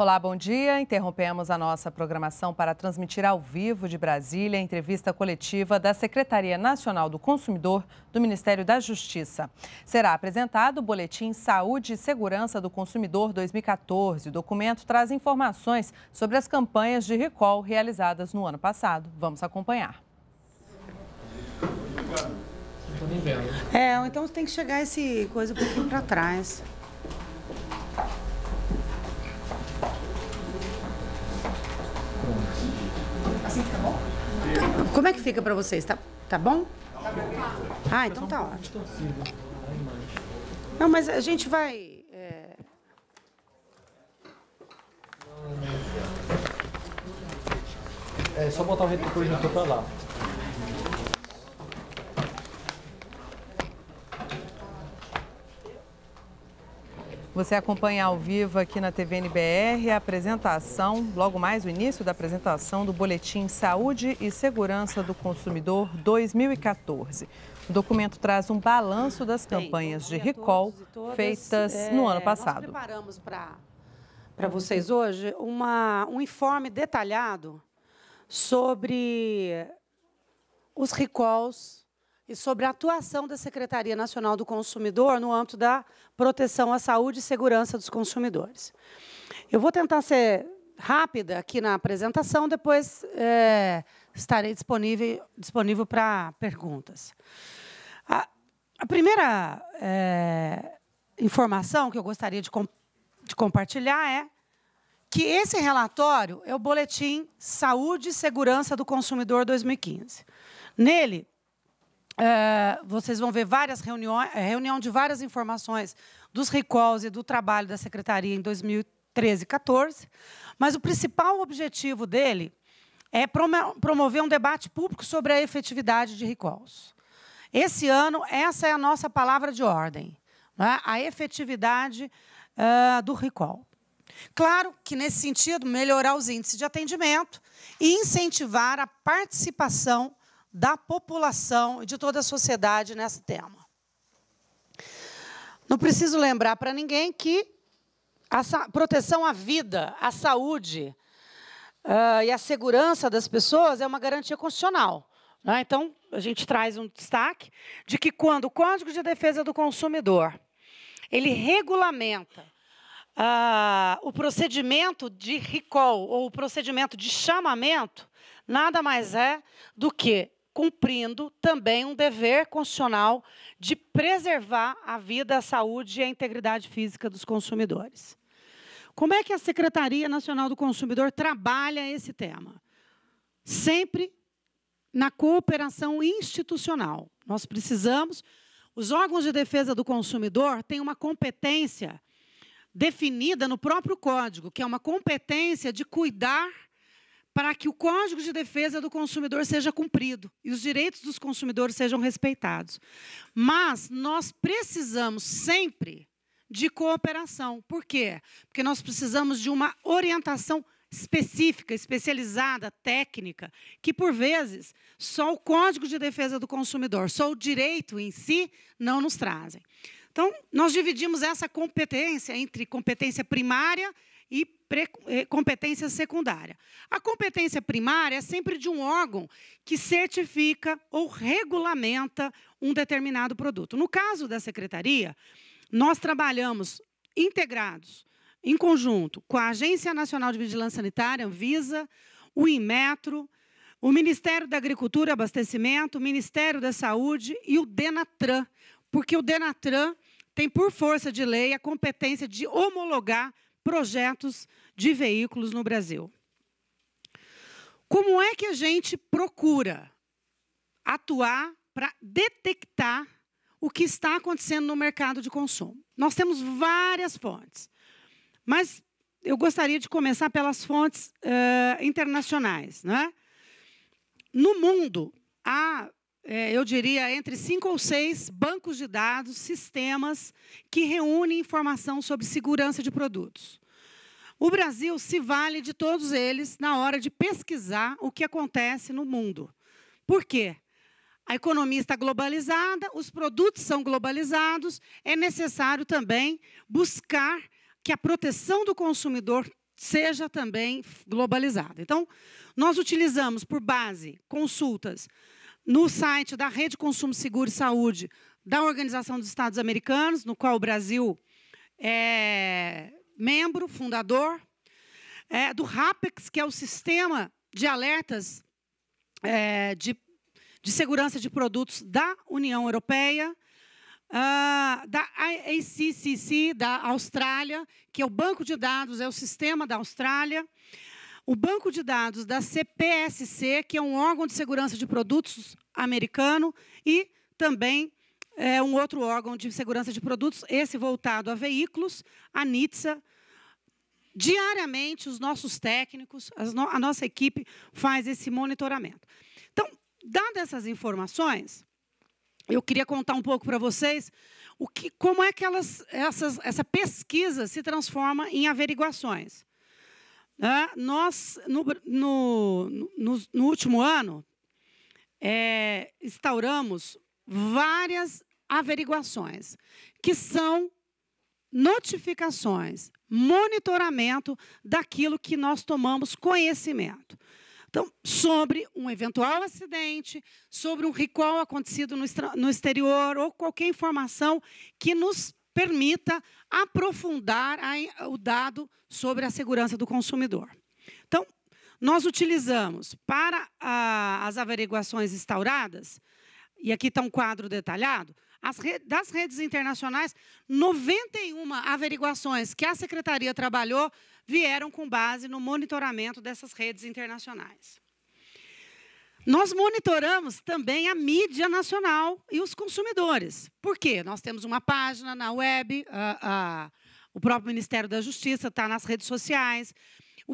Olá, bom dia. Interrompemos a nossa programação para transmitir ao vivo de Brasília a entrevista coletiva da Secretaria Nacional do Consumidor do Ministério da Justiça. Será apresentado o Boletim Saúde e Segurança do Consumidor 2014. O documento traz informações sobre as campanhas de recall realizadas no ano passado. Vamos acompanhar. É, então tem que chegar esse coisa um pouquinho para trás. Assim fica bom? Como é que fica pra vocês? Tá, tá bom? Ah, então tá ótimo. Não, mas a gente vai... É... É só botar o retorno pra lá. Você acompanha ao vivo aqui na TVNBR a apresentação, logo mais o início da apresentação do Boletim Saúde e Segurança do Consumidor 2014. O documento traz um balanço das campanhas de recall feitas é, no ano passado. Nós preparamos para vocês hoje uma, um informe detalhado sobre os recalls e sobre a atuação da Secretaria Nacional do Consumidor no âmbito da proteção à saúde e segurança dos consumidores. Eu vou tentar ser rápida aqui na apresentação, depois é, estarei disponível, disponível para perguntas. A, a primeira é, informação que eu gostaria de, de compartilhar é que esse relatório é o Boletim Saúde e Segurança do Consumidor 2015. Nele, ah, vocês vão ver várias reuniões, é, reunião de várias informações dos recalls e do trabalho da secretaria em 2013 e 14, mas o principal objetivo dele é promover um debate público sobre a efetividade de recalls. Esse ano, essa é a nossa palavra de ordem, né? a efetividade uh, do recall. Claro que, nesse sentido, melhorar os índices de atendimento e incentivar a participação da população e de toda a sociedade nesse tema. Não preciso lembrar para ninguém que a proteção à vida, à saúde uh, e à segurança das pessoas é uma garantia constitucional. Né? Então, a gente traz um destaque de que quando o Código de Defesa do Consumidor ele regulamenta uh, o procedimento de recall ou o procedimento de chamamento, nada mais é do que cumprindo também um dever constitucional de preservar a vida, a saúde e a integridade física dos consumidores. Como é que a Secretaria Nacional do Consumidor trabalha esse tema? Sempre na cooperação institucional. Nós precisamos. Os órgãos de defesa do consumidor têm uma competência definida no próprio código, que é uma competência de cuidar para que o Código de Defesa do Consumidor seja cumprido e os direitos dos consumidores sejam respeitados. Mas nós precisamos sempre de cooperação. Por quê? Porque nós precisamos de uma orientação específica, especializada, técnica, que por vezes só o Código de Defesa do Consumidor, só o direito em si não nos trazem. Então, nós dividimos essa competência entre competência primária e é, competência secundária. A competência primária é sempre de um órgão que certifica ou regulamenta um determinado produto. No caso da secretaria, nós trabalhamos integrados, em conjunto, com a Agência Nacional de Vigilância Sanitária, Anvisa, o Inmetro, o Ministério da Agricultura e Abastecimento, o Ministério da Saúde e o Denatran, porque o Denatran tem, por força de lei, a competência de homologar projetos de veículos no Brasil. Como é que a gente procura atuar para detectar o que está acontecendo no mercado de consumo? Nós temos várias fontes, mas eu gostaria de começar pelas fontes uh, internacionais. Né? No mundo, há é, eu diria, entre cinco ou seis bancos de dados, sistemas, que reúnem informação sobre segurança de produtos. O Brasil se vale de todos eles na hora de pesquisar o que acontece no mundo. Por quê? A economia está globalizada, os produtos são globalizados, é necessário também buscar que a proteção do consumidor seja também globalizada. Então, nós utilizamos por base consultas no site da Rede Consumo Seguro e Saúde da Organização dos Estados Americanos, no qual o Brasil é membro, fundador, é, do RAPEX, que é o Sistema de Alertas é, de, de Segurança de Produtos da União Europeia, Uh, da ACCC, da Austrália, que é o banco de dados, é o sistema da Austrália, o banco de dados da CPSC, que é um órgão de segurança de produtos americano, e também é, um outro órgão de segurança de produtos, esse voltado a veículos, a NHTSA. Diariamente, os nossos técnicos, no a nossa equipe faz esse monitoramento. Então, dadas essas informações, eu queria contar um pouco para vocês o que, como é que elas, essas, essa pesquisa se transforma em averiguações nós, no, no, no, no, último ano, é, instauramos várias averiguações, que são notificações, monitoramento daquilo que nós tomamos conhecimento. Então, sobre um eventual acidente, sobre um recall acontecido no, no exterior, ou qualquer informação que nos permita aprofundar o dado sobre a segurança do consumidor. Então, nós utilizamos para as averiguações instauradas, e aqui está um quadro detalhado, das redes internacionais, 91 averiguações que a secretaria trabalhou vieram com base no monitoramento dessas redes internacionais. Nós monitoramos também a mídia nacional e os consumidores. Por quê? Nós temos uma página na web, a, a, o próprio Ministério da Justiça está nas redes sociais.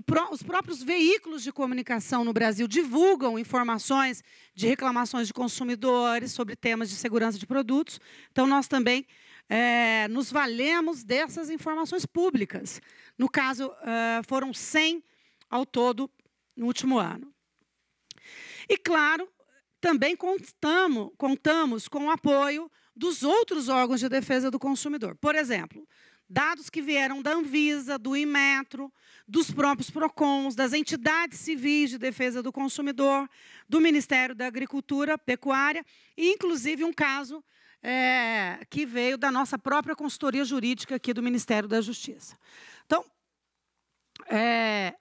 Pro, os próprios veículos de comunicação no Brasil divulgam informações de reclamações de consumidores sobre temas de segurança de produtos. Então, nós também é, nos valemos dessas informações públicas. No caso, é, foram 100 ao todo no último ano. E, claro, também contamos, contamos com o apoio dos outros órgãos de defesa do consumidor. Por exemplo, dados que vieram da Anvisa, do Imetro dos próprios PROCONs, das entidades civis de defesa do consumidor, do Ministério da Agricultura, Pecuária, e, inclusive, um caso é, que veio da nossa própria consultoria jurídica aqui do Ministério da Justiça. Então, é,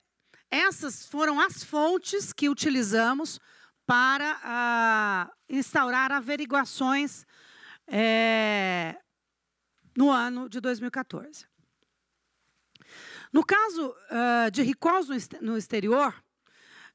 essas foram as fontes que utilizamos para ah, instaurar averiguações é, no ano de 2014. No caso uh, de recalls no, exterior,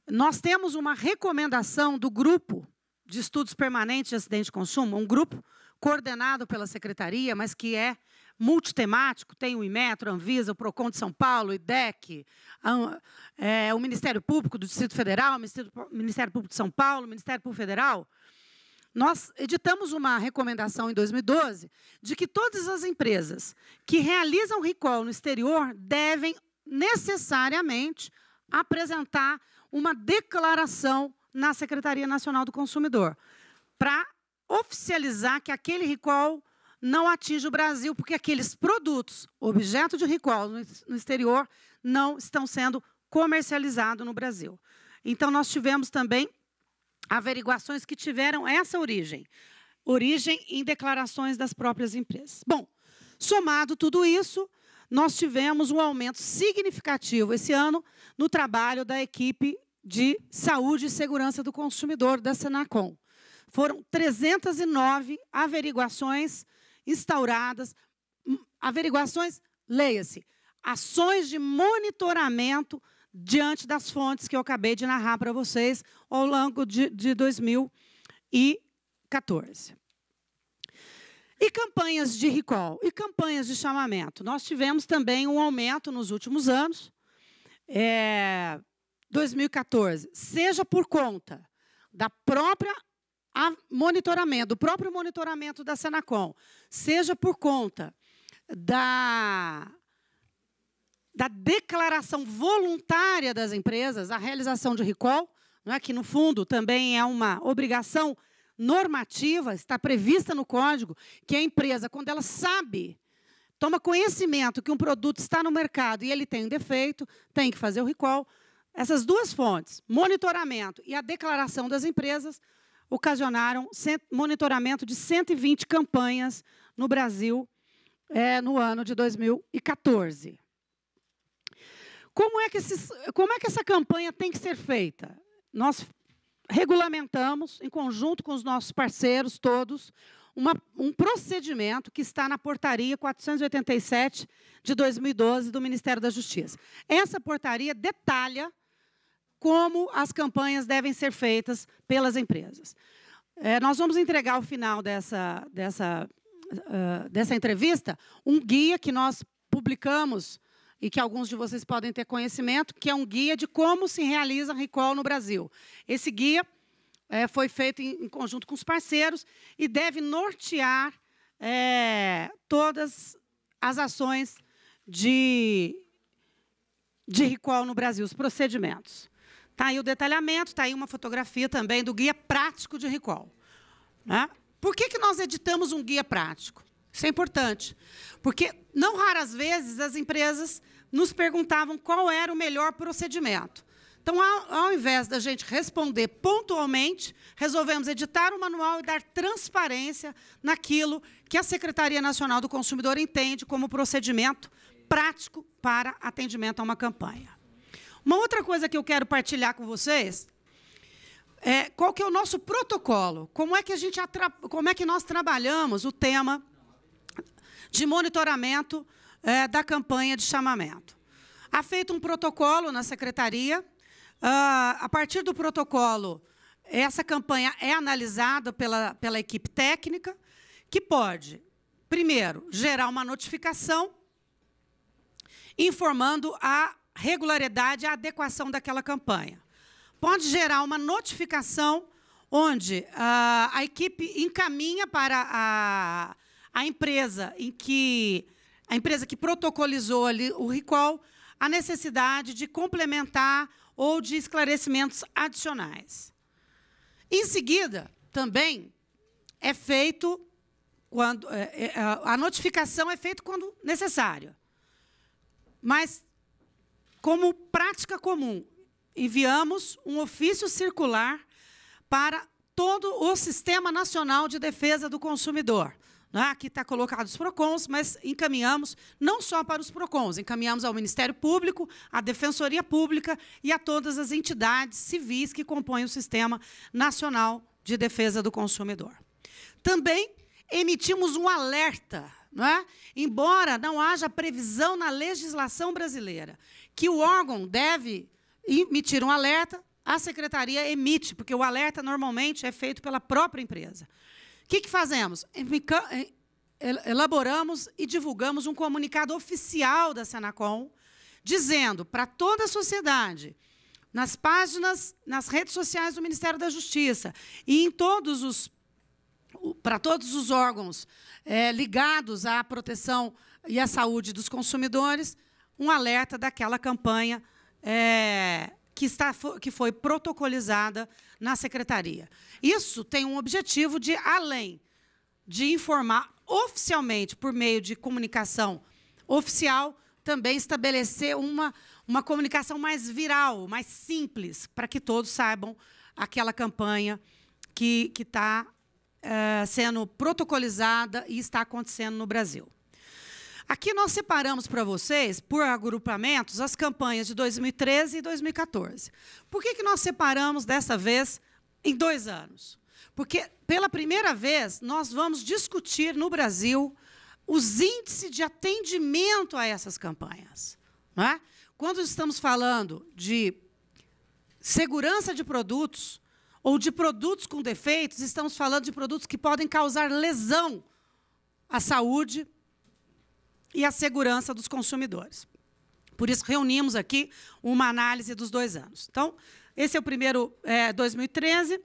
nós temos uma recomendação do grupo de estudos permanentes de acidente de consumo, um grupo coordenado pela secretaria, mas que é multitemático, tem o Imetro a Anvisa, o PROCON de São Paulo, o IDEC, a, é, o Ministério Público do Distrito Federal, o Ministério, Ministério Público de São Paulo, o Ministério Público Federal, nós editamos uma recomendação em 2012 de que todas as empresas que realizam recall no exterior devem necessariamente apresentar uma declaração na Secretaria Nacional do Consumidor para oficializar que aquele recall não atinge o Brasil, porque aqueles produtos, objeto de recall no exterior, não estão sendo comercializados no Brasil. Então, nós tivemos também averiguações que tiveram essa origem, origem em declarações das próprias empresas. Bom, somado tudo isso, nós tivemos um aumento significativo esse ano no trabalho da equipe de saúde e segurança do consumidor da Senacom. Foram 309 averiguações instauradas, hum, averiguações, leia-se, ações de monitoramento diante das fontes que eu acabei de narrar para vocês ao longo de, de 2014. E campanhas de recall e campanhas de chamamento. Nós tivemos também um aumento nos últimos anos. É, eh, 2014, seja por conta da própria a monitoramento, o próprio monitoramento da Senacom, seja por conta da, da declaração voluntária das empresas, a realização de recall, é? que, no fundo, também é uma obrigação normativa, está prevista no código, que a empresa, quando ela sabe, toma conhecimento que um produto está no mercado e ele tem um defeito, tem que fazer o recall. Essas duas fontes, monitoramento e a declaração das empresas, ocasionaram monitoramento de 120 campanhas no Brasil é, no ano de 2014. Como é, que esses, como é que essa campanha tem que ser feita? Nós regulamentamos, em conjunto com os nossos parceiros todos, uma, um procedimento que está na portaria 487 de 2012 do Ministério da Justiça. Essa portaria detalha como as campanhas devem ser feitas pelas empresas. É, nós vamos entregar ao final dessa, dessa, uh, dessa entrevista um guia que nós publicamos e que alguns de vocês podem ter conhecimento, que é um guia de como se realiza recall no Brasil. Esse guia é, foi feito em, em, conjunto com os parceiros e deve nortear é, todas as ações de, de recall no Brasil, os procedimentos. Está aí o detalhamento, está aí uma fotografia também do guia prático de recall. Né? Por que, que nós editamos um guia prático? Isso é importante. Porque, não raras vezes, as empresas nos perguntavam qual era o melhor procedimento. Então, ao, ao invés da gente responder pontualmente, resolvemos editar o manual e dar transparência naquilo que a Secretaria Nacional do Consumidor entende como procedimento prático para atendimento a uma campanha. Uma outra coisa que eu quero partilhar com vocês é qual que é o nosso protocolo. Como é que a gente como é que nós trabalhamos o tema de monitoramento é, da campanha de chamamento? Há feito um protocolo na secretaria. Uh, a partir do protocolo, essa campanha é analisada pela, pela equipe técnica, que pode, primeiro, gerar uma notificação informando a regularidade e a adequação daquela campanha. Pode gerar uma notificação onde a, ah, a equipe encaminha para a, a empresa em que a empresa que protocolizou ali o recall a necessidade de complementar ou de esclarecimentos adicionais. Em seguida, também é feito quando é, é, a notificação é feita quando necessário. Mas como prática comum, enviamos um ofício circular para todo o Sistema Nacional de Defesa do Consumidor. Né? Aqui está colocado os PROCONs, mas encaminhamos não só para os PROCONs, encaminhamos ao Ministério Público, à Defensoria Pública e a todas as entidades civis que compõem o Sistema Nacional de Defesa do Consumidor. Também emitimos um alerta, não é? embora não haja previsão na legislação brasileira que o órgão deve emitir um alerta, a secretaria emite, porque o alerta normalmente é feito pela própria empresa. O que, que fazemos? É, é, elaboramos e divulgamos um comunicado oficial da Senacom, dizendo para toda a sociedade, nas páginas, nas redes sociais do Ministério da Justiça e em todos os para todos os órgãos é, ligados à proteção e à saúde dos consumidores, um alerta daquela campanha é, que, está, que foi protocolizada na secretaria. Isso tem um objetivo de, além de informar oficialmente, por meio de comunicação oficial, também estabelecer uma, uma comunicação mais viral, mais simples, para que todos saibam aquela campanha que está é, sendo protocolizada e está acontecendo no Brasil. Aqui nós separamos para vocês, por agrupamentos, as campanhas de 2013 e 2014. Por que, que nós separamos dessa vez em dois anos? Porque, pela primeira vez, nós vamos discutir no Brasil os índices de atendimento a essas campanhas. Não é? Quando estamos falando de segurança de produtos ou de produtos com defeitos, estamos falando de produtos que podem causar lesão à saúde e a segurança dos consumidores. Por isso, reunimos aqui uma análise dos dois anos. Então, esse é o primeiro, é, 2013.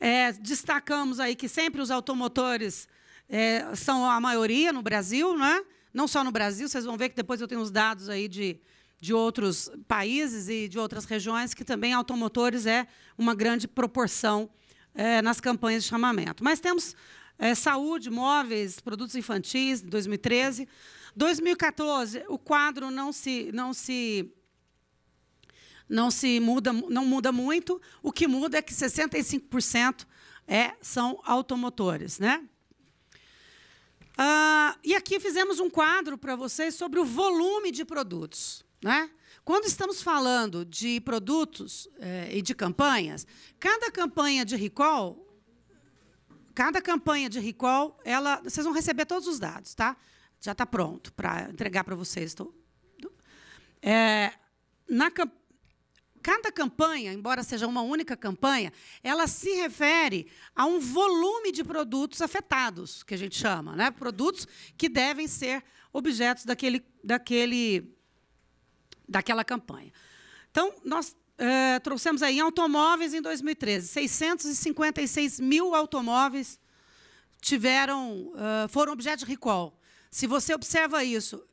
É, destacamos aí que sempre os automotores é, são a maioria no Brasil, né? não só no Brasil, vocês vão ver que depois eu tenho os dados aí de, de outros países e de outras regiões, que também automotores é uma grande proporção é, nas campanhas de chamamento. Mas temos é, saúde, móveis, produtos infantis, 2013. 2014, o quadro não se, não se não se muda, não muda muito. O que muda é que 65% é, são automotores, né? Ah, e aqui fizemos um quadro para vocês sobre o volume de produtos, né? Quando estamos falando de produtos é, e de campanhas, cada campanha de recall Cada campanha de recall, ela, vocês vão receber todos os dados, tá? Já está pronto para entregar para vocês. Tô, é, na cada campanha, embora seja uma única campanha, ela se refere a um volume de produtos afetados, que a gente chama, né? Produtos que devem ser objetos daquele, daquele, daquela campanha. Então, nós eh, trouxemos aí automóveis em 2013, 656 mil automóveis tiveram, uh, foram objeto de recall. Se você observa isso,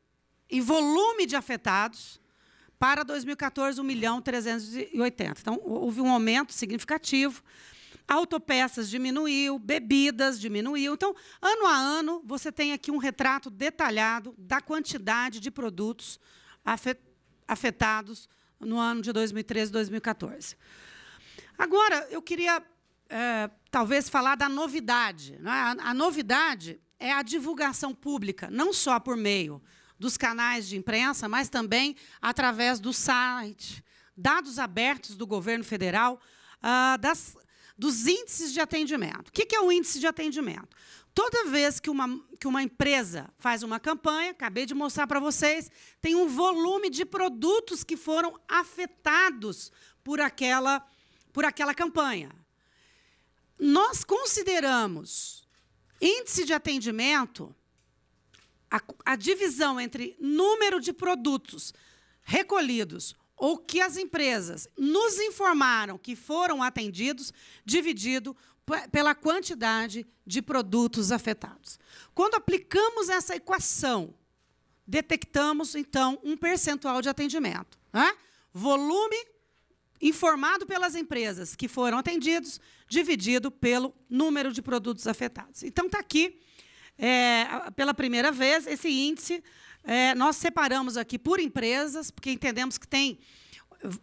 em volume de afetados, para 2014, 1 milhão 380. Então, houve um aumento significativo. Autopeças diminuiu, bebidas diminuiu. Então, ano a ano, você tem aqui um retrato detalhado da quantidade de produtos afetados no ano de 2013, 2014. Agora, eu queria é, talvez falar da novidade. Né? A, a novidade é a divulgação pública, não só por meio dos canais de imprensa, mas também através do site, dados abertos do governo federal, ah, das dos índices de atendimento. O que é o índice de atendimento? Toda vez que uma, que uma empresa faz uma campanha, acabei de mostrar para vocês, tem um volume de produtos que foram afetados por aquela, por aquela campanha. Nós consideramos índice de atendimento a, a divisão entre número de produtos recolhidos ou que as empresas nos informaram que foram atendidos, dividido pela quantidade de produtos afetados. Quando aplicamos essa equação, detectamos, então, um percentual de atendimento. Né? Volume informado pelas empresas que foram atendidos, dividido pelo número de produtos afetados. Então, está aqui, é, pela primeira vez, esse índice é, nós separamos aqui por empresas, porque entendemos que tem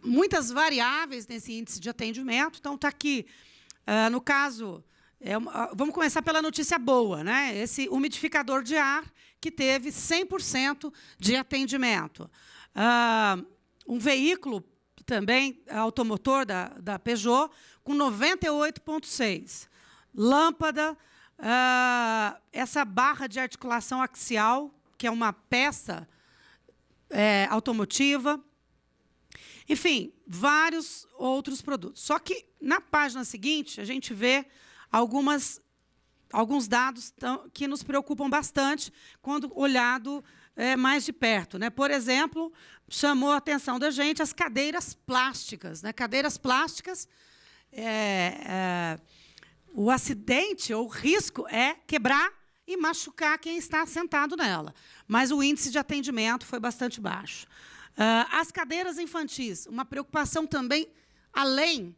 muitas variáveis nesse índice de atendimento. Então, está aqui, uh, no caso, é uma, ah, vamos começar pela notícia boa, né? Esse umidificador de ar que teve 100% de atendimento. Uh, um veículo também automotor da, da Peugeot com 98,6. Lâmpada, uh, essa barra de articulação axial que é uma peça é, automotiva. Enfim, vários outros produtos. Só que na página seguinte a gente vê algumas, alguns dados que nos preocupam bastante quando olhado é, mais de perto. Né? Por exemplo, chamou a atenção da gente as cadeiras plásticas. Né? Cadeiras plásticas, é, é, o acidente ou o risco é quebrar e machucar quem está sentado nela. Mas o índice de atendimento foi bastante baixo. Ah, as cadeiras infantis, uma preocupação também além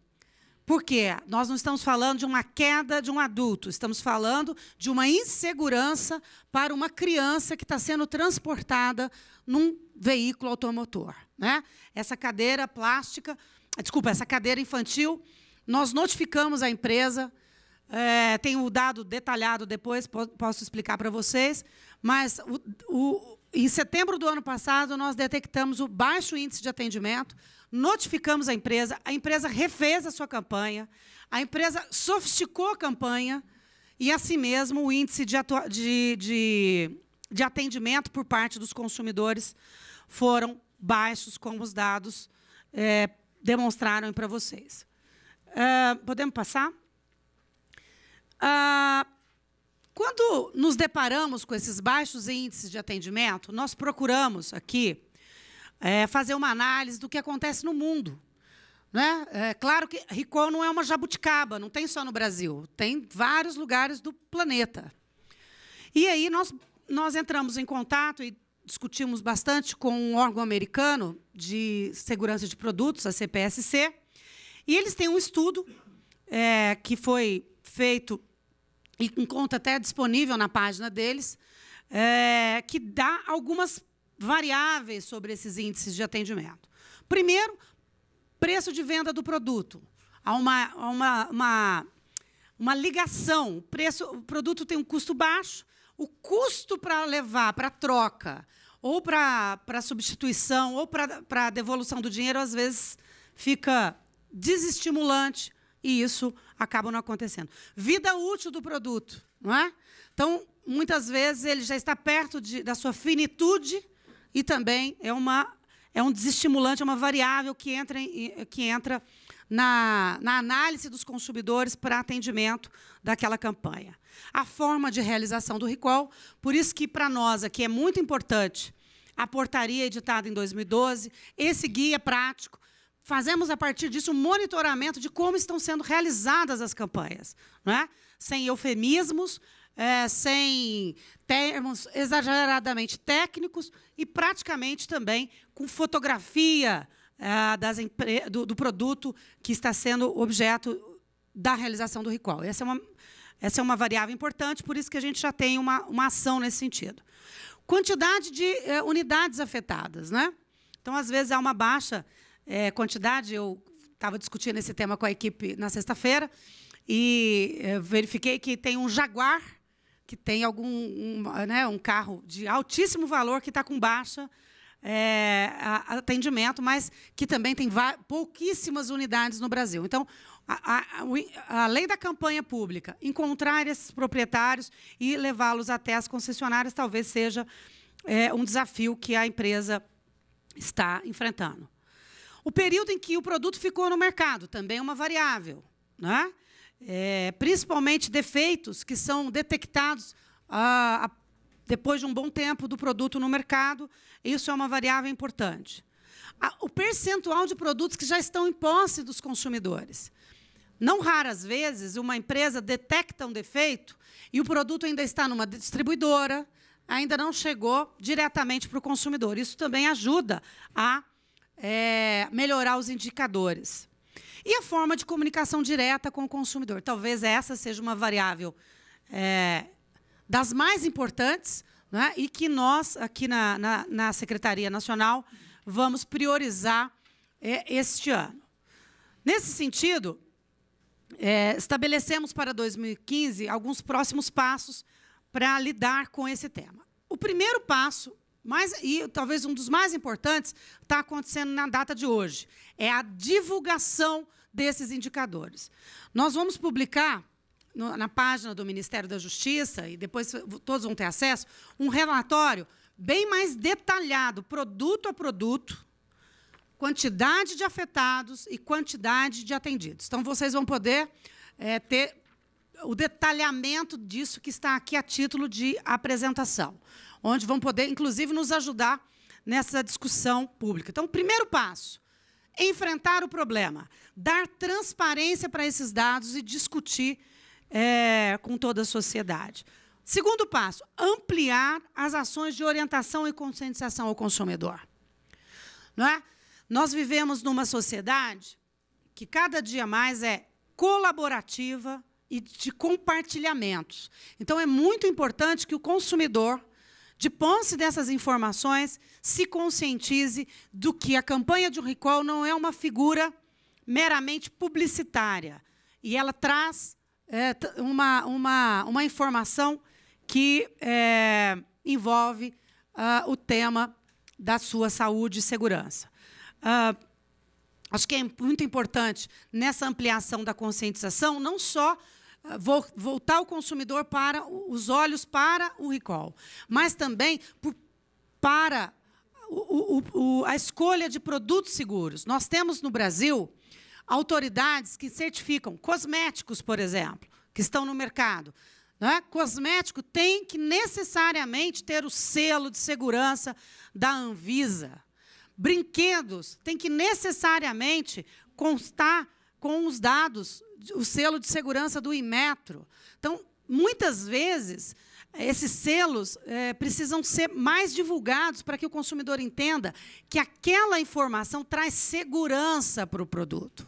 porque nós não estamos falando de uma queda de um adulto, estamos falando de uma insegurança para uma criança que está sendo transportada num veículo automotor. Né? Essa cadeira plástica, desculpa, essa cadeira infantil, nós notificamos a empresa, é, tem o dado detalhado depois, posso explicar para vocês. Mas o, o, em setembro do ano passado, nós detectamos o baixo índice de atendimento, notificamos a empresa, a empresa refez a sua campanha, a empresa sofisticou a campanha e, assim mesmo, o índice de, de, de, de atendimento por parte dos consumidores foram baixos, como os dados é, demonstraram para vocês. É, podemos passar? Ah, quando nos deparamos com esses baixos índices de atendimento, nós procuramos aqui é, fazer uma análise do que acontece no mundo. Né? É claro que Ricol não é uma jabuticaba, não tem só no Brasil, tem vários lugares do planeta. E aí nós, nós entramos em contato e discutimos bastante com um órgão americano de segurança de produtos, a CPSC, e eles têm um estudo é, que foi feito e encontra até disponível na página deles, é, que dá algumas variáveis sobre esses índices de atendimento. Primeiro, preço de venda do produto. Há uma, uma, uma, uma ligação. O, preço, o produto tem um custo baixo, o custo para levar, para troca, ou para substituição, ou para devolução do dinheiro, às vezes fica desestimulante e isso acabam não acontecendo. Vida útil do produto, não é? Então, muitas vezes ele já está perto de, da sua finitude e também é uma é um desestimulante, é uma variável que entra, em, que entra na, na análise dos consumidores para atendimento daquela campanha. A forma de realização do recall, por isso que para nós aqui é muito importante a portaria editada em 2012, esse guia prático fazemos a partir disso um monitoramento de como estão sendo realizadas as campanhas, não é? sem eufemismos, é, sem termos exageradamente técnicos e praticamente também com fotografia é, das do, do, produto que está sendo objeto da realização do recall. Essa é uma, essa é uma variável importante, por isso que a gente já tem uma, uma ação nesse sentido. Quantidade de é, unidades afetadas. Né? Então, às vezes, há uma baixa é, quantidade. Eu estava discutindo esse tema com a equipe na sexta-feira e é, verifiquei que tem um Jaguar que tem algum um, né, um carro de altíssimo valor que está com baixa é, atendimento, mas que também tem pouquíssimas unidades no Brasil. Então, a, a, além da campanha pública, encontrar esses proprietários e levá-los até as concessionárias talvez seja é, um desafio que a empresa está enfrentando. O período em que o produto ficou no mercado também é uma variável. Né? É, principalmente defeitos que são detectados ah, depois de um bom tempo do produto no mercado. Isso é uma variável importante. O percentual de produtos que já estão em posse dos consumidores. Não raras vezes, uma empresa detecta um defeito e o produto ainda está numa distribuidora, ainda não chegou diretamente para o consumidor. Isso também ajuda a é, melhorar os indicadores. E a forma de comunicação direta com o consumidor. Talvez essa seja uma variável é, das mais importantes né? e que nós, aqui na, na, na Secretaria Nacional, vamos priorizar é, este ano. Nesse sentido, é, estabelecemos para 2015 alguns próximos passos para lidar com esse tema. O primeiro passo mas, e talvez um dos mais importantes está acontecendo na data de hoje. É a divulgação desses indicadores. Nós vamos publicar no, na página do Ministério da Justiça, e depois todos vão ter acesso, um relatório bem mais detalhado, produto a produto, quantidade de afetados e quantidade de atendidos. Então, vocês vão poder é, ter o detalhamento disso que está aqui a título de apresentação onde vão poder, inclusive, nos ajudar nessa discussão pública. Então, primeiro passo: enfrentar o problema, dar transparência para esses dados e discutir é, com toda a sociedade. Segundo passo: ampliar as ações de orientação e conscientização ao consumidor. Não é? Nós vivemos numa sociedade que cada dia mais é colaborativa e de compartilhamentos. Então é muito importante que o consumidor de posse dessas informações, se conscientize do que a campanha de um recall não é uma figura meramente publicitária. E ela traz é, uma, uma, uma informação que é, envolve uh, o tema da sua saúde e segurança. Uh, acho que é muito importante nessa ampliação da conscientização, não só ah, voltar o consumidor para os olhos para o recall, mas também por, para o, o, o, a escolha de produtos seguros. Nós temos no Brasil autoridades que certificam cosméticos, por exemplo, que estão no mercado. É? Cosmético tem que necessariamente ter o selo de segurança da Anvisa. Brinquedos tem que necessariamente constar com os dados o selo de segurança do Inmetro. Então, muitas vezes, esses selos é, precisam ser mais divulgados para que o consumidor entenda que aquela informação traz segurança para o produto,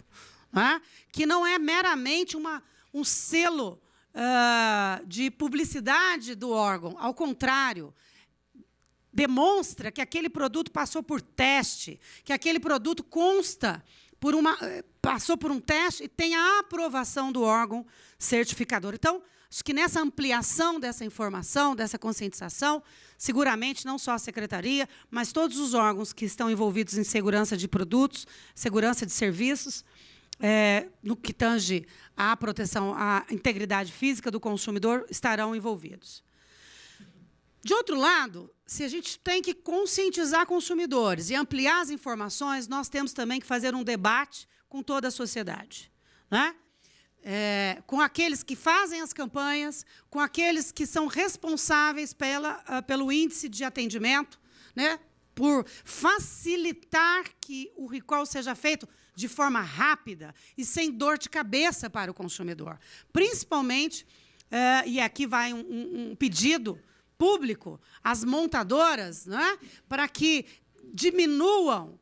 né? que não é meramente uma, um selo uh, de publicidade do órgão, ao contrário. Demonstra que aquele produto passou por teste, que aquele produto consta por uma, eh, passou por um teste e tem a aprovação do órgão certificador. Então, acho que nessa ampliação dessa informação, dessa conscientização, seguramente não só a secretaria, mas todos os órgãos que estão envolvidos em segurança de produtos, segurança de serviços, é, no que tange à proteção à integridade física do consumidor, estarão envolvidos. De outro lado, se a gente tem que conscientizar consumidores e ampliar as informações, nós temos também que fazer um debate com toda a sociedade. Né? É, com aqueles que fazem as campanhas, com aqueles que são responsáveis pela, ah, pelo índice de atendimento, né? por facilitar que o recall seja feito de forma rápida e sem dor de cabeça para o consumidor. Principalmente, eh, e aqui vai um, um, um pedido público, as montadoras, né, para que diminuam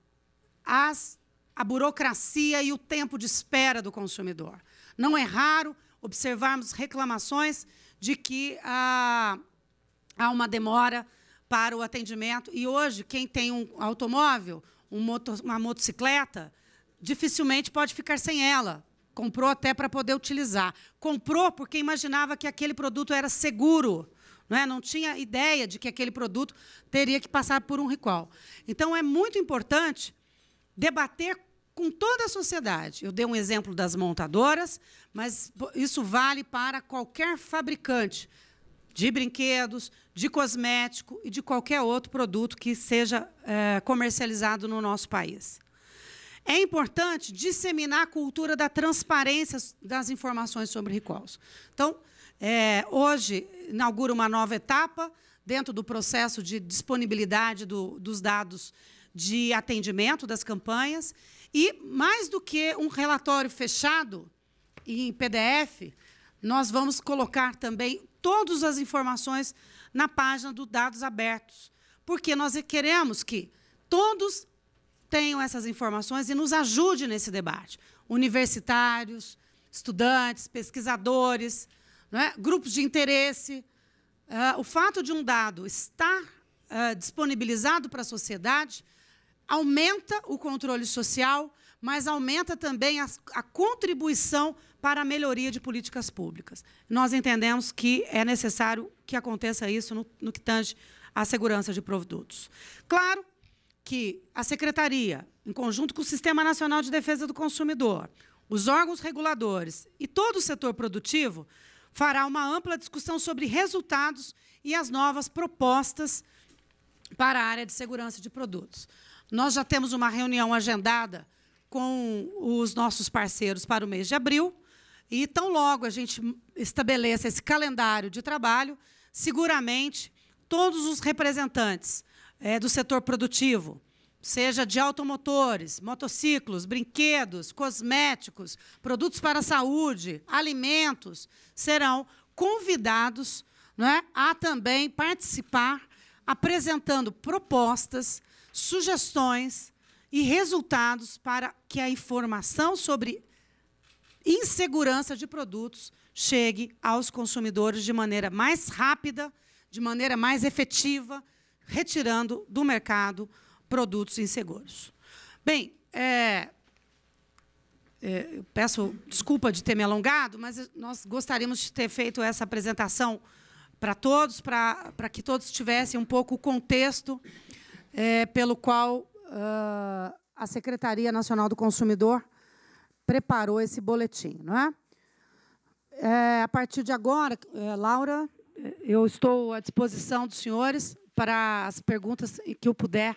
as, a burocracia e o tempo de espera do consumidor. Não é raro observarmos reclamações de que ah, há uma demora para o atendimento. E hoje, quem tem um automóvel, um uma motocicleta, dificilmente pode ficar sem ela. Comprou até para poder utilizar. Comprou porque imaginava que aquele produto era seguro. Não, é? não tinha ideia de que aquele produto teria que passar por um recall. Então, é muito importante debater com toda a sociedade. Eu dei um exemplo das montadoras, mas isso vale para qualquer fabricante de brinquedos, de cosmético e de qualquer outro produto que seja é, comercializado no nosso país. É importante disseminar a cultura da transparência das informações sobre recalls. Então, é, hoje, inaugura uma nova etapa dentro do processo de disponibilidade do, dos dados de atendimento das campanhas. E, mais do que um relatório fechado em PDF, nós vamos colocar também todas as informações na página do Dados Abertos, porque nós queremos que todos tenham essas informações e nos ajude nesse debate. Universitários, estudantes, pesquisadores, é? grupos de interesse. Uh, o fato de um dado estar uh, disponibilizado para a sociedade aumenta o controle social, mas aumenta também a, a, contribuição para a melhoria de políticas públicas. Nós entendemos que é necessário que aconteça isso no, no que tange à segurança de produtos. Claro que a Secretaria, em conjunto com o Sistema Nacional de Defesa do Consumidor, os órgãos reguladores e todo o setor produtivo fará uma ampla discussão sobre resultados e as novas propostas para a área de segurança de produtos. Nós já temos uma reunião agendada com os nossos parceiros para o mês de abril. E tão logo a gente estabeleça esse calendário de trabalho, seguramente todos os representantes é, do setor produtivo, seja de automotores, motociclos, brinquedos, cosméticos, produtos para a saúde, alimentos, serão convidados né, a também participar apresentando propostas, sugestões e resultados para que a informação sobre insegurança de produtos chegue aos consumidores de maneira mais rápida, de maneira mais efetiva, retirando do mercado produtos inseguros. Bem, é, é, eu peço desculpa de ter me alongado, mas nós gostaríamos de ter feito essa apresentação para todos, para, que todos tivessem um pouco o contexto é, pelo qual uh, a Secretaria Nacional do Consumidor preparou esse boletim. Não é? É, a partir de agora, é, Laura, eu estou à disposição dos senhores para as perguntas que eu puder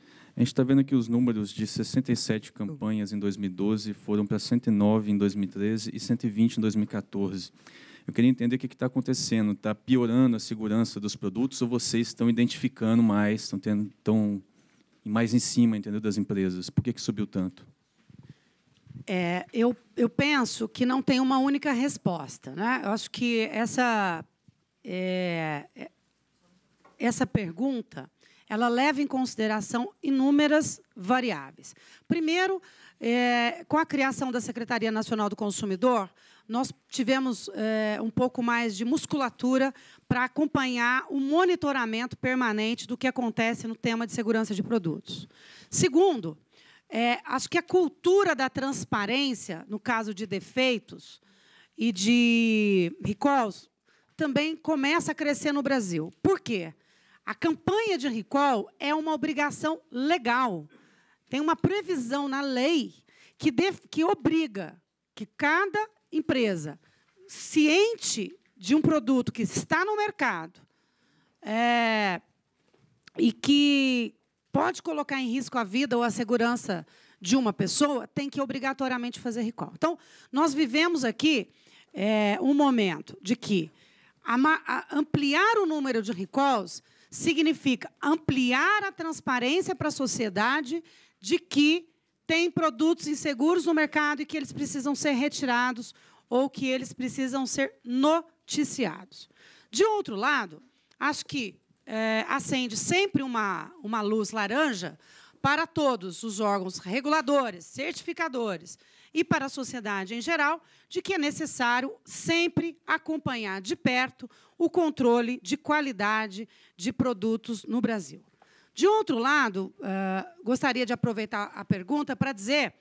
A gente está vendo que os números de 67 campanhas em 2012 foram para 109 em 2013 e 120 em 2014. Eu queria entender o que está acontecendo. Está piorando a segurança dos produtos ou vocês estão identificando mais, estão, tendo, estão mais em cima entendeu, das empresas? Por que, que subiu tanto? É, eu, eu penso que não tem uma única resposta. Né? Eu acho que essa, é, é essa pergunta ela leva em consideração inúmeras variáveis. Primeiro, é, com a criação da Secretaria Nacional do Consumidor, nós tivemos é, um pouco mais de musculatura para acompanhar o monitoramento permanente do que acontece no tema de segurança de produtos. Segundo, é, acho que a cultura da transparência, no caso de defeitos e de recalls, também começa a crescer no Brasil. Por quê? A campanha de recall é uma obrigação legal. Tem uma previsão na lei que, que obriga que cada empresa, ciente de um produto que está no mercado é, e que pode colocar em risco a vida ou a segurança de uma pessoa, tem que obrigatoriamente fazer recall. Então, nós vivemos aqui é, um momento de que ampliar o número de recalls significa ampliar a transparência para a sociedade de que tem produtos inseguros no mercado e que eles precisam ser retirados ou que eles precisam ser noticiados. De outro lado, acho que é, acende sempre uma, uma luz laranja para todos os órgãos reguladores, certificadores, e para a sociedade em geral, de que é necessário sempre acompanhar de perto o controle de qualidade de produtos no Brasil. De outro lado, eh, gostaria de aproveitar a pergunta para dizer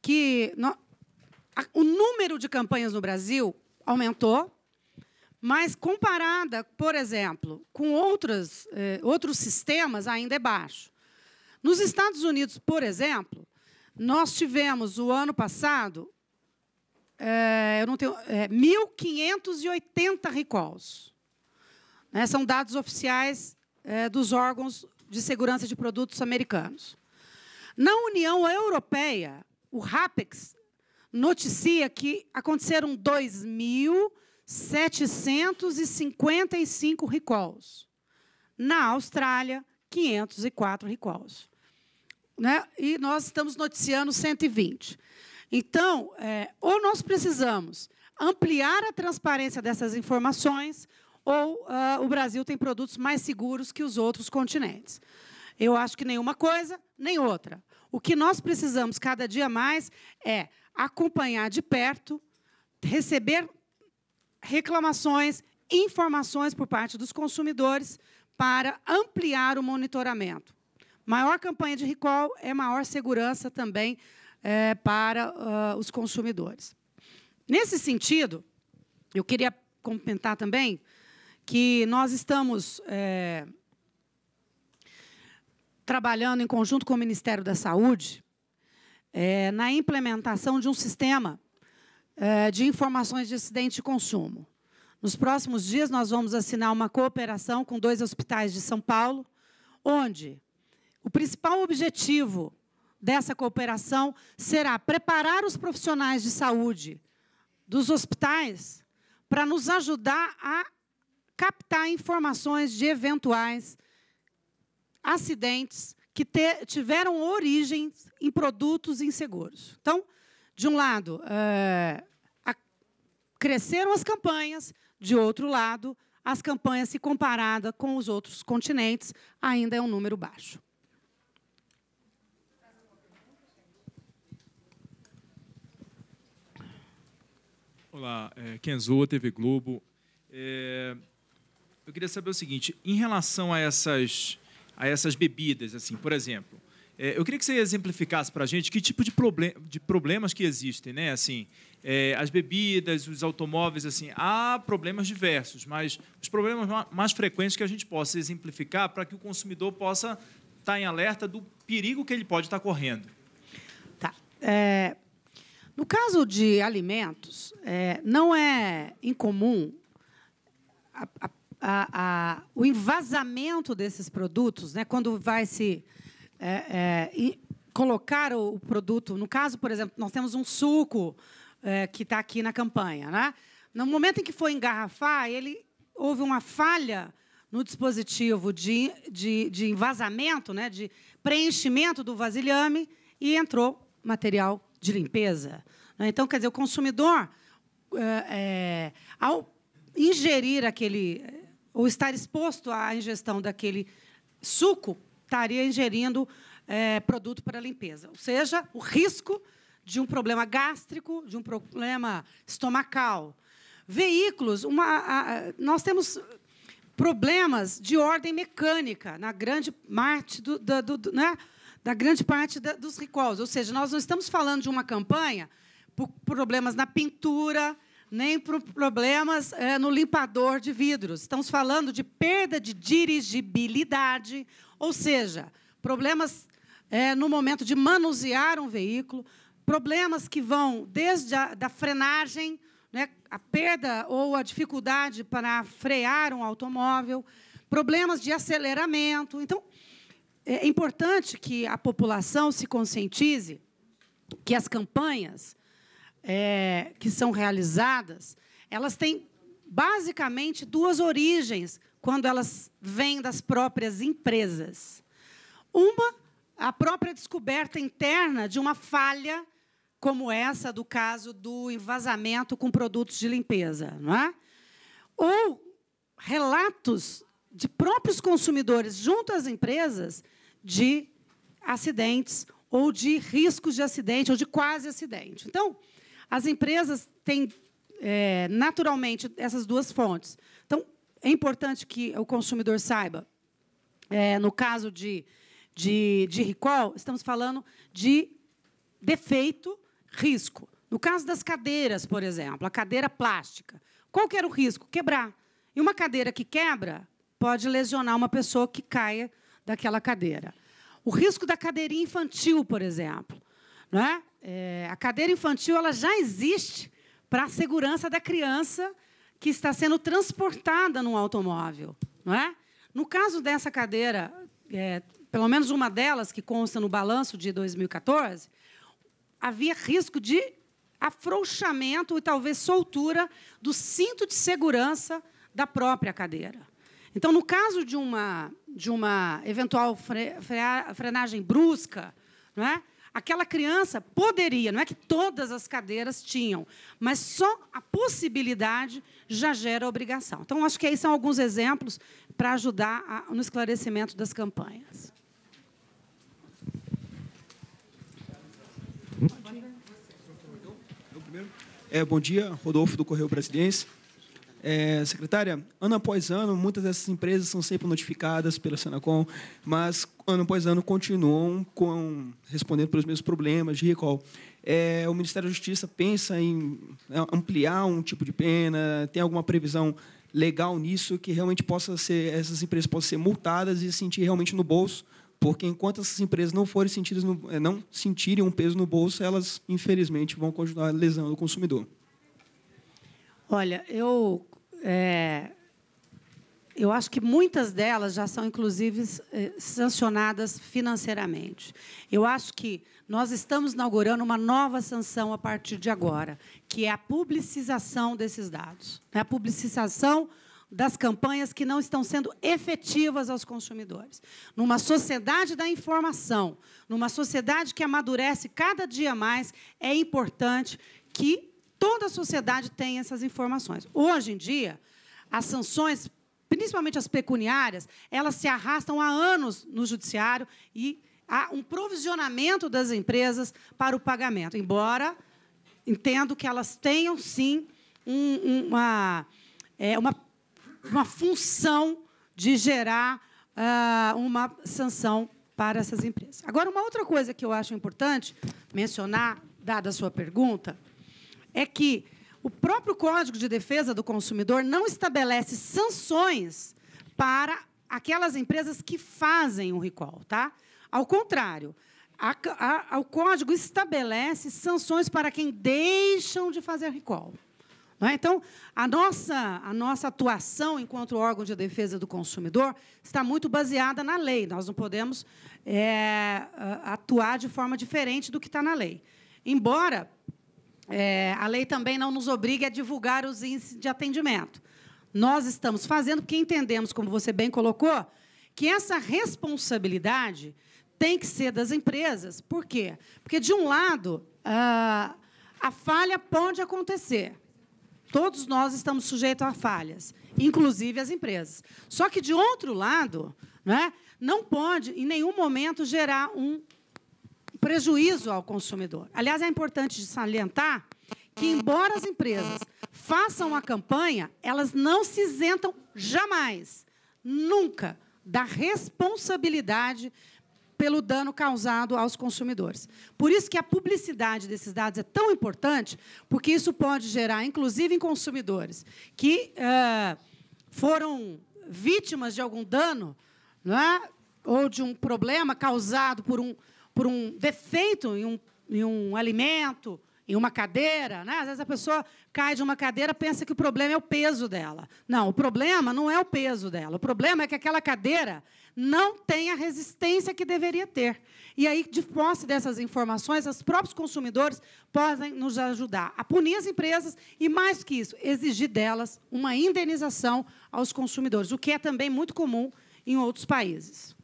que o número de campanhas no Brasil aumentou, mas comparada, por exemplo, com outras, eh, outros sistemas, ainda é baixo. Nos Estados Unidos, por exemplo, nós tivemos o ano passado, é, eu não tenho, é, eh, 1.580 recalls. Né? São dados oficiais é, dos órgãos de segurança de produtos americanos. Na União Europeia, o RAPEX noticia que aconteceram 2.755 recalls. Na Austrália, 504 recalls né? e nós estamos noticiando 120. Então, é, ou nós precisamos ampliar a transparência dessas informações, ou uh, o Brasil tem produtos mais seguros que os outros continentes. Eu acho que nenhuma coisa, nem outra. O que nós precisamos cada dia mais é acompanhar de perto, receber reclamações, informações por parte dos consumidores para ampliar o monitoramento. Maior campanha de recall é maior segurança também é, para uh, os consumidores. Nesse sentido, eu queria comentar também que nós estamos é, trabalhando em conjunto com o Ministério da Saúde é, na implementação de um sistema é, de informações de acidente de consumo. Nos próximos dias, nós vamos assinar uma cooperação com dois hospitais de São Paulo, onde o principal objetivo dessa cooperação será preparar os profissionais de saúde dos hospitais para nos ajudar a captar informações de eventuais acidentes que tiveram origem em produtos inseguros. Então, de um lado, é, a, cresceram as campanhas, de outro lado, as campanhas, se comparada com os outros continentes, ainda é um número baixo. Olá, é, Kenzo, TV Globo. É, eu queria saber o seguinte, em relação a essas, a essas bebidas, assim, por exemplo, é, eu queria que você exemplificasse para a gente que tipo de, problem, de problemas que existem, né? Assim, é, as bebidas, os automóveis, assim, há problemas diversos, mas os problemas mais frequentes que a gente possa exemplificar para que o consumidor possa estar tá em alerta do perigo que ele pode estar tá correndo. Tá. É, no caso de alimentos, é, não é incomum a, a, a, o envasamento desses produtos, né, quando vai se é, é, colocar o, o, produto. No caso, por exemplo, nós temos um suco é, que está aqui na campanha. Né? No momento em que foi engarrafar, ele houve uma falha no dispositivo de, de, de envasamento, né, de preenchimento do vasilhame, e entrou material de limpeza. Né? Então, quer dizer, o consumidor, é, ao ingerir aquele, eh, ou estar exposto à ingestão daquele suco, estaria ingerindo é, produto para limpeza. Ou seja, o risco de um problema gástrico, de um problema estomacal. Veículos, uma, a, a, nós temos problemas de ordem mecânica na grande parte do, do, do né? da grande parte da, dos recalls. Ou seja, nós não estamos falando de uma campanha por problemas na pintura, nem por problemas é, no limpador de vidros. Estamos falando de perda de dirigibilidade, ou seja, problemas é, no momento de manusear um veículo, problemas que vão desde a da frenagem, né, a perda ou a dificuldade para frear um automóvel, problemas de aceleramento. Então, é, é importante que a população se conscientize que as campanhas é, que são realizadas, elas têm basicamente duas origens quando elas vêm das próprias empresas. Uma, a própria descoberta interna de uma falha como essa do caso do envasamento com produtos de limpeza, não é? Ou relatos de próprios consumidores junto às empresas de acidentes ou de riscos de acidente ou de quase acidente. Então, as empresas têm é, naturalmente essas duas fontes. Então, é importante que o consumidor saiba. É, no caso de, de, de recall, estamos falando de defeito, risco. No caso das cadeiras, por exemplo, a cadeira plástica, qual que era o risco? Quebrar. E uma cadeira que quebra pode lesionar uma pessoa que caia daquela cadeira. O risco da cadeirinha infantil, por exemplo. Né? É, a cadeira infantil ela já existe para a segurança da criança que está sendo transportada num automóvel. Não é? No caso dessa cadeira, é, pelo menos uma delas, que consta no balanço de 2014, havia risco de afrouxamento e talvez soltura do cinto de segurança da própria cadeira. Então, no caso de uma de uma eventual fre frenagem brusca, não é? aquela criança poderia, não é que todas as cadeiras tinham, mas só a possibilidade já gera obrigação. Então, acho que aí são alguns exemplos para ajudar a, no esclarecimento das campanhas. Bom dia, é, bom dia Rodolfo do Correio Brasiliense. É, secretária, ano após ano, muitas dessas empresas são sempre notificadas pela Senacom, mas ano após ano continuam com, respondendo pelos mesmos problemas de recall. É, o Ministério da Justiça pensa em né, ampliar um tipo de pena? Tem alguma previsão legal nisso que realmente possa ser essas empresas possam ser multadas e sentir realmente no bolso? Porque enquanto essas empresas não forem sentidas no, é, não sentirem um peso no bolso, elas infelizmente vão continuar lesando o consumidor. Olha, eu é, eu acho que muitas delas já são, inclusive, eh, sancionadas financeiramente. Eu acho que nós estamos inaugurando uma nova sanção a partir de agora, que é a publicização desses dados, né? a publicização das campanhas que não estão sendo efetivas aos consumidores. Numa sociedade da informação, numa sociedade que amadurece cada dia mais, é importante que Toda a sociedade tem essas informações. Hoje em dia, as sanções, principalmente as pecuniárias, elas se arrastam há anos no judiciário e há um provisionamento das empresas para o pagamento, embora entendo que elas tenham, sim, um, uma, é, uma, uma função de gerar uh, uma sanção para essas empresas. Agora, uma outra coisa que eu acho importante mencionar, dada a sua pergunta, é que o próprio Código de Defesa do Consumidor não estabelece sanções para aquelas empresas que fazem o recall, tá? Ao contrário, a, a, o código estabelece sanções para quem deixam de fazer recall. É? Então, a nossa, a nossa atuação enquanto órgão de defesa do consumidor está muito baseada na lei. Nós não podemos é, atuar de forma diferente do que está na lei. Embora é, a lei também não nos obriga a divulgar os índices de atendimento. Nós estamos fazendo porque entendemos, como você bem colocou, que essa responsabilidade tem que ser das empresas. Por quê? Porque, de um lado, ah, a falha pode acontecer. Todos nós estamos sujeitos a falhas, inclusive as empresas. Só que, de outro lado, né, não pode, em nenhum momento, gerar um prejuízo ao consumidor. Aliás, é importante salientar que, embora as empresas façam a campanha, elas não se isentam jamais, nunca, da responsabilidade pelo dano causado aos consumidores. Por isso que a publicidade desses dados é tão importante, porque isso pode gerar, inclusive em consumidores que uh, foram vítimas de algum dano não é? ou de um problema causado por um por um defeito em um, em um alimento, em uma cadeira, né? Às vezes a pessoa cai de uma cadeira, pensa que o problema é o peso dela. Não, o problema não é o peso dela. O problema é que aquela cadeira não tem a resistência que deveria ter. E aí, de posse dessas informações, os próprios consumidores podem nos ajudar a punir as empresas e, mais que isso, exigir delas uma indenização aos consumidores, o que é também muito comum em outros países.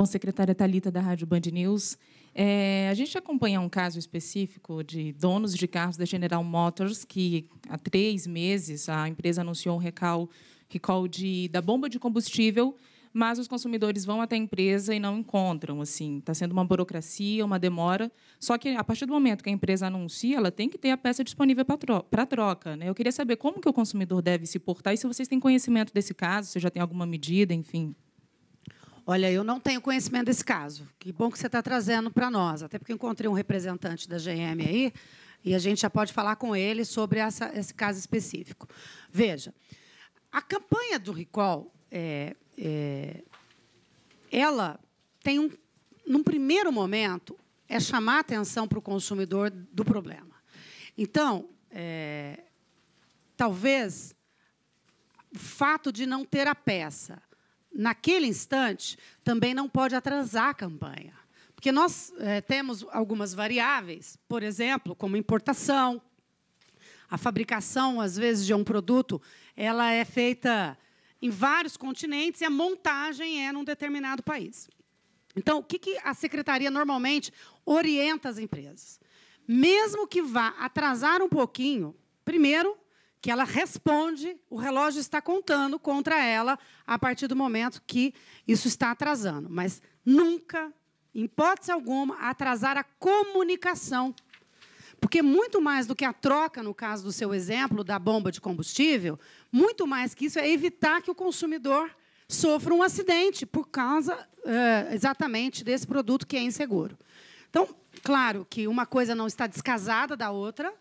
Bom, secretária Talita da Rádio Band News. É, a gente acompanha um caso específico de donos de carros da General Motors que, há três meses, a empresa anunciou um recall, recall de, da bomba de combustível, mas os consumidores vão até a empresa e não encontram. Assim, está sendo uma burocracia, uma demora. Só que a partir do momento que a empresa anuncia, ela tem que ter a peça disponível para troca. Né? Eu queria saber como que o consumidor deve se portar e se vocês têm conhecimento desse caso, se já tem alguma medida, enfim. Olha, eu não tenho conhecimento desse caso. Que bom que você está trazendo para nós. Até porque encontrei um representante da GM aí e a gente já pode falar com ele sobre essa, esse caso específico. Veja, a campanha do recall, é, é, ela tem um, num primeiro momento, é chamar a atenção para o consumidor do problema. Então, é, talvez o fato de não ter a peça naquele instante, também não pode atrasar a campanha. Porque nós é, temos algumas variáveis, por exemplo, como importação. A fabricação, às vezes, de um produto ela é feita em vários continentes e a montagem é num determinado país. Então, o que a secretaria normalmente orienta as empresas? Mesmo que vá atrasar um pouquinho, primeiro, que ela responde, o relógio está contando contra ela a partir do momento que isso está atrasando. Mas nunca, em hipótese alguma, atrasar a comunicação. Porque muito mais do que a troca, no caso do seu exemplo, da bomba de combustível, muito mais que isso é evitar que o consumidor sofra um acidente por causa eh, exatamente desse produto que é inseguro. Então, claro que uma coisa não está descasada da outra,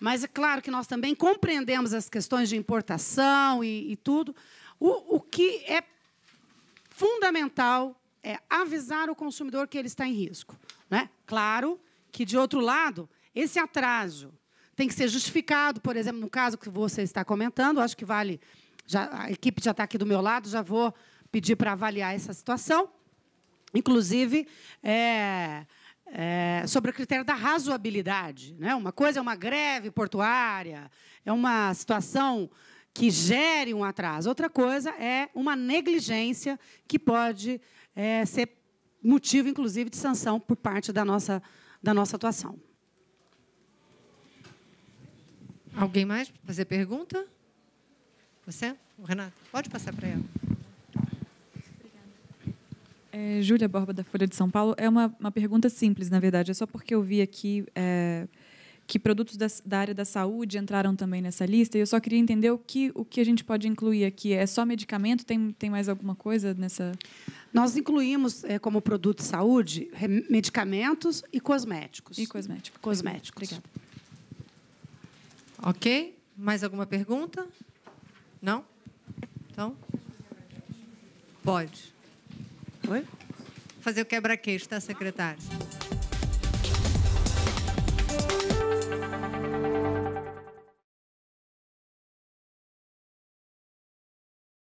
mas é claro que nós também compreendemos as questões de importação e, e tudo. O, o que é fundamental é avisar o consumidor que ele está em risco. Né? Claro que, de outro lado, esse atraso tem que ser justificado, por exemplo, no caso que você está comentando, acho que vale. Já, a equipe já está aqui do meu lado, já vou pedir para avaliar essa situação. Inclusive, é, é, sobre o critério da razoabilidade. Né? Uma coisa é uma greve portuária, é uma situação que gere um atraso. Outra coisa é uma negligência que pode é, ser motivo, inclusive, de sanção por parte da nossa, da nossa atuação. Alguém mais para fazer pergunta? Você? O Renato? Pode passar para ela. É, Júlia Borba, da Folha de São Paulo. É uma, uma pergunta simples, na verdade. É só porque eu vi aqui é, que produtos da, da, área da saúde entraram também nessa lista. E eu só queria entender o que, o que a gente pode incluir aqui. É só medicamento? Tem, tem mais alguma coisa nessa? Nós incluímos é, como produto de saúde medicamentos e cosméticos. E cosmético. cosméticos. Cosméticos. Obrigada. Ok. Mais alguma pergunta? Não? Então, pode. Oi? Fazer o quebra-queixo, tá, secretário?